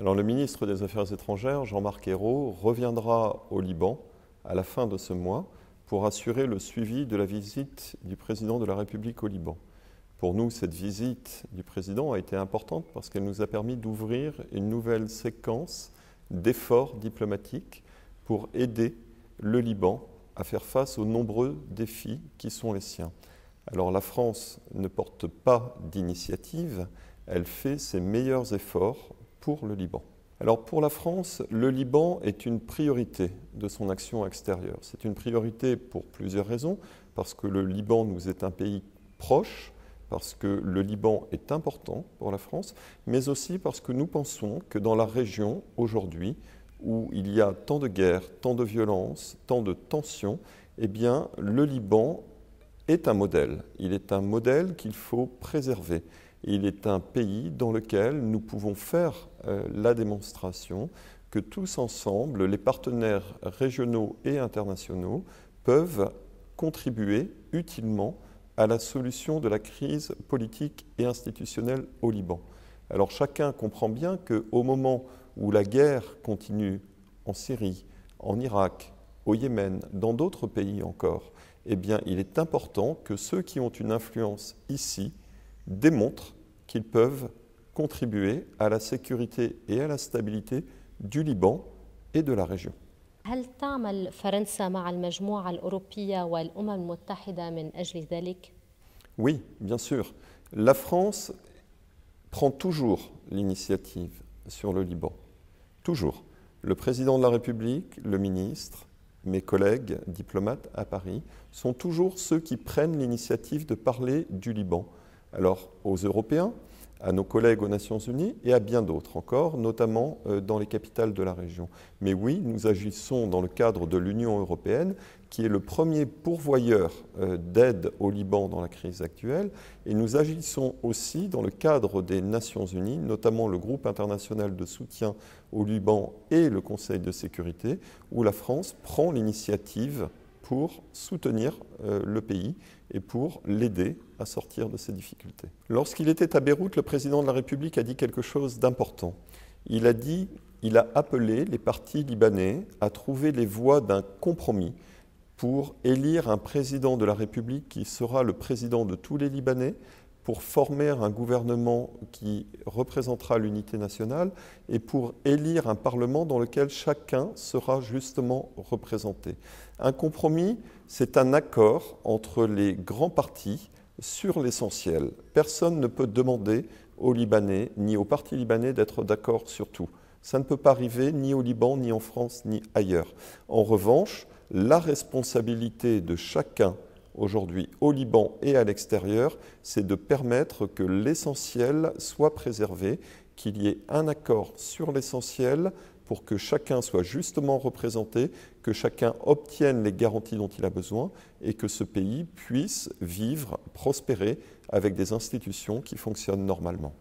Alors le ministre des Affaires étrangères, Jean-Marc Ayrault, reviendra au Liban à la fin de ce mois pour assurer le suivi de la visite du président de la République au Liban. Pour nous, cette visite du président a été importante parce qu'elle nous a permis d'ouvrir une nouvelle séquence d'efforts diplomatiques pour aider le Liban à faire face aux nombreux défis qui sont les siens. Alors la France ne porte pas d'initiative, elle fait ses meilleurs efforts pour le Liban. Alors pour la France, le Liban est une priorité de son action extérieure. C'est une priorité pour plusieurs raisons, parce que le Liban nous est un pays proche, parce que le Liban est important pour la France, mais aussi parce que nous pensons que dans la région aujourd'hui, où il y a tant de guerres, tant de violences, tant de tensions, eh bien le Liban est un modèle. Il est un modèle qu'il faut préserver. Il est un pays dans lequel nous pouvons faire euh, la démonstration que tous ensemble, les partenaires régionaux et internationaux peuvent contribuer utilement à la solution de la crise politique et institutionnelle au Liban. Alors chacun comprend bien qu'au moment où la guerre continue en Syrie, en Irak, au Yémen, dans d'autres pays encore, eh bien, il est important que ceux qui ont une influence ici démontrent qu'ils peuvent contribuer à la sécurité et à la stabilité du Liban et de la région. Oui, bien sûr. La France prend toujours l'initiative sur le Liban. Toujours. Le président de la République, le ministre, mes collègues diplomates à Paris sont toujours ceux qui prennent l'initiative de parler du Liban, alors aux Européens, à nos collègues aux Nations Unies et à bien d'autres encore, notamment euh, dans les capitales de la région. Mais oui, nous agissons dans le cadre de l'Union européenne, qui est le premier pourvoyeur euh, d'aide au Liban dans la crise actuelle, et nous agissons aussi dans le cadre des Nations Unies, notamment le groupe international de soutien au Liban et le Conseil de sécurité, où la France prend l'initiative pour soutenir euh, le pays et pour l'aider à sortir de ses difficultés. Lorsqu'il était à Beyrouth, le président de la République a dit quelque chose d'important. Il a dit, il a appelé les partis libanais à trouver les voies d'un compromis pour élire un président de la République qui sera le président de tous les Libanais, pour former un gouvernement qui représentera l'unité nationale et pour élire un Parlement dans lequel chacun sera justement représenté. Un compromis, c'est un accord entre les grands partis sur l'essentiel. Personne ne peut demander aux Libanais ni aux partis libanais d'être d'accord sur tout. Ça ne peut pas arriver ni au Liban, ni en France, ni ailleurs. En revanche, la responsabilité de chacun aujourd'hui au Liban et à l'extérieur, c'est de permettre que l'essentiel soit préservé, qu'il y ait un accord sur l'essentiel pour que chacun soit justement représenté, que chacun obtienne les garanties dont il a besoin et que ce pays puisse vivre, prospérer avec des institutions qui fonctionnent normalement.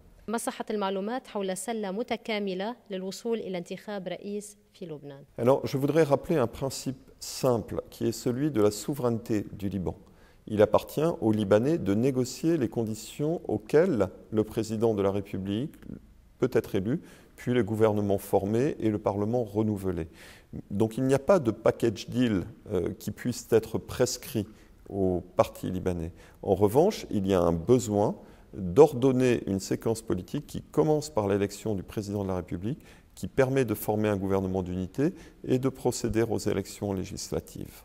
Alors, je voudrais rappeler un principe simple qui est celui de la souveraineté du Liban. Il appartient aux Libanais de négocier les conditions auxquelles le président de la République peut être élu, puis le gouvernement formé et le Parlement renouvelé. Donc il n'y a pas de package deal euh, qui puisse être prescrit aux partis libanais. En revanche, il y a un besoin d'ordonner une séquence politique qui commence par l'élection du président de la République qui permet de former un gouvernement d'unité et de procéder aux élections législatives.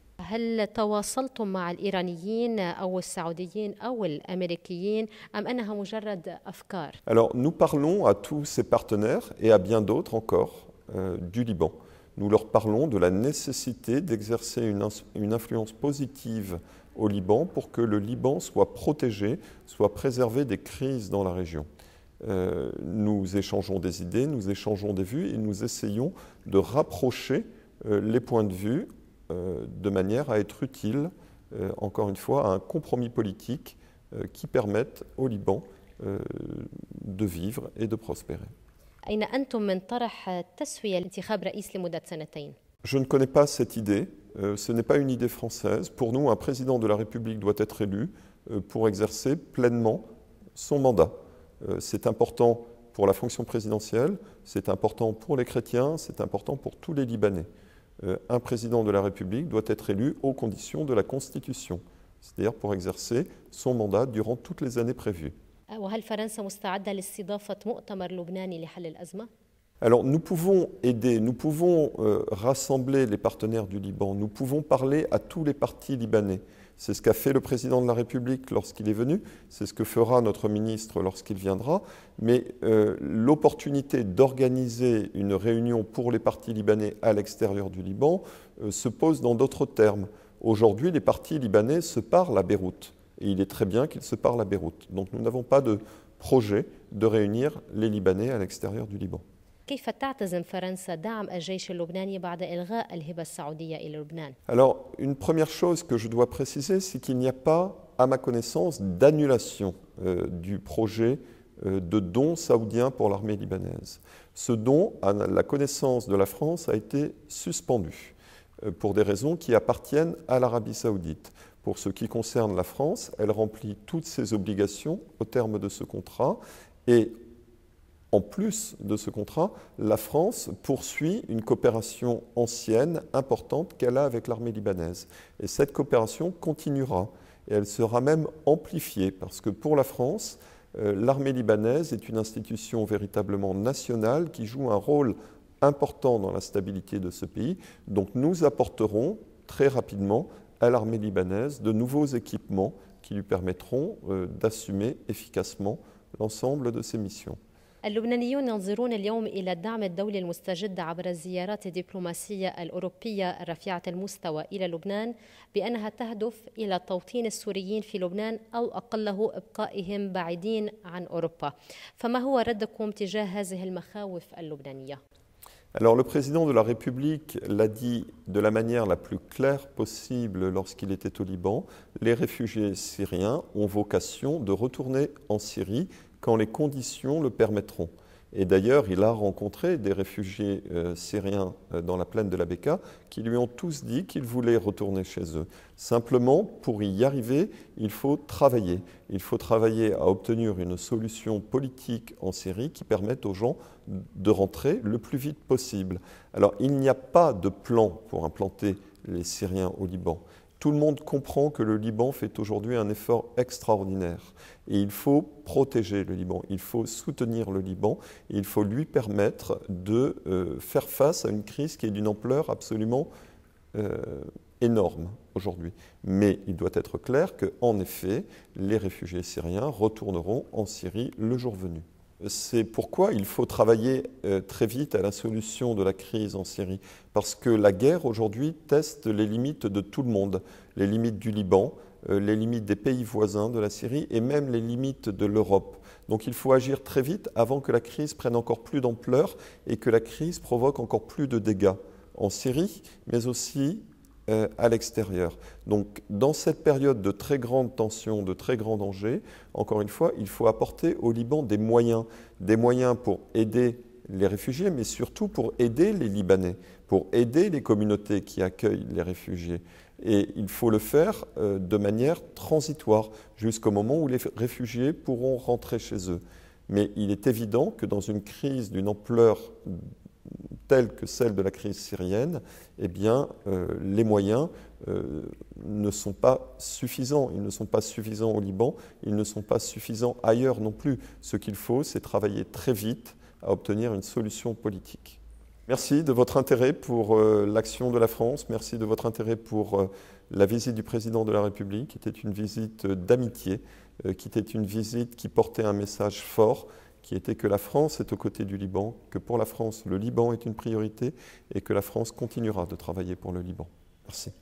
Alors nous parlons à tous ces partenaires et à bien d'autres encore euh, du Liban. Nous leur parlons de la nécessité d'exercer une influence positive au Liban pour que le Liban soit protégé, soit préservé des crises dans la région. Euh, nous échangeons des idées, nous échangeons des vues et nous essayons de rapprocher euh, les points de vue euh, de manière à être utile, encore une fois, à un compromis politique qui permette au Liban de vivre et de prospérer. Je ne connais pas cette idée. ce n'est pas une idée française. Pour nous, un président de la République doit être élu pour exercer pleinement son mandat. Euh, c'est important pour la fonction présidentielle, c'est important pour les chrétiens, c'est important pour tous les Libanais. Euh, un président de la République doit être élu aux conditions de la Constitution, c'est-à-dire pour exercer son mandat durant toutes les années prévues. Alors nous pouvons aider, nous pouvons euh, rassembler les partenaires du Liban, nous pouvons parler à tous les partis libanais. C'est ce qu'a fait le président de la République lorsqu'il est venu, c'est ce que fera notre ministre lorsqu'il viendra, mais euh, l'opportunité d'organiser une réunion pour les partis libanais à l'extérieur du Liban euh, se pose dans d'autres termes. Aujourd'hui, les partis libanais se parlent à Beyrouth, et il est très bien qu'ils se parlent à Beyrouth. Donc nous n'avons pas de projet de réunir les Libanais à l'extérieur du Liban. Alors, une première chose que je dois préciser, c'est qu'il n'y a pas, à ma connaissance, d'annulation euh, du projet euh, de don saoudien pour l'armée libanaise. Ce don, à la connaissance de la France, a été suspendu euh, pour des raisons qui appartiennent à l'Arabie saoudite. Pour ce qui concerne la France, elle remplit toutes ses obligations au terme de ce contrat et en plus de ce contrat, la France poursuit une coopération ancienne, importante, qu'elle a avec l'armée libanaise. Et cette coopération continuera. Et elle sera même amplifiée, parce que pour la France, euh, l'armée libanaise est une institution véritablement nationale qui joue un rôle important dans la stabilité de ce pays. Donc nous apporterons très rapidement à l'armée libanaise de nouveaux équipements qui lui permettront euh, d'assumer efficacement l'ensemble de ses missions. اللبنانيون ينظرون اليوم إلى الدعم الدولي المستجد عبر الزيارات الدبلوماسية الأوروبية الرفيعة المستوى إلى لبنان بأنها تهدف إلى توطين السوريين في لبنان أو أقله إبقائهم بعيدين عن أوروبا فما هو ردكم تجاه هذه المخاوف اللبنانية؟ Alors le président de la République l'a dit de la manière la plus claire possible lorsqu'il était au Liban, les réfugiés syriens ont vocation de retourner en Syrie quand les conditions le permettront. Et d'ailleurs, il a rencontré des réfugiés euh, syriens euh, dans la plaine de la Beka qui lui ont tous dit qu'ils voulaient retourner chez eux. Simplement, pour y arriver, il faut travailler. Il faut travailler à obtenir une solution politique en Syrie qui permette aux gens de rentrer le plus vite possible. Alors, il n'y a pas de plan pour implanter les Syriens au Liban tout le monde comprend que le Liban fait aujourd'hui un effort extraordinaire. Et il faut protéger le Liban, il faut soutenir le Liban, et il faut lui permettre de euh, faire face à une crise qui est d'une ampleur absolument euh, énorme aujourd'hui. Mais il doit être clair qu'en effet, les réfugiés syriens retourneront en Syrie le jour venu. C'est pourquoi il faut travailler euh, très vite à la solution de la crise en Syrie. Parce que la guerre aujourd'hui teste les limites de tout le monde, les limites du Liban, euh, les limites des pays voisins de la Syrie et même les limites de l'Europe. Donc il faut agir très vite avant que la crise prenne encore plus d'ampleur et que la crise provoque encore plus de dégâts en Syrie, mais aussi euh, à l'extérieur. Donc dans cette période de très grande tension, de très grand danger, encore une fois, il faut apporter au Liban des moyens, des moyens pour aider les réfugiés, mais surtout pour aider les Libanais, pour aider les communautés qui accueillent les réfugiés. Et il faut le faire euh, de manière transitoire, jusqu'au moment où les réfugiés pourront rentrer chez eux. Mais il est évident que dans une crise d'une ampleur telle que celle de la crise syrienne, eh bien, euh, les moyens euh, ne sont pas suffisants. Ils ne sont pas suffisants au Liban, ils ne sont pas suffisants ailleurs non plus. Ce qu'il faut, c'est travailler très vite à obtenir une solution politique. Merci de votre intérêt pour euh, l'action de la France, merci de votre intérêt pour la visite du président de la République, qui était une visite d'amitié, qui était une visite qui portait un message fort qui était que la France est aux côtés du Liban, que pour la France, le Liban est une priorité et que la France continuera de travailler pour le Liban. Merci.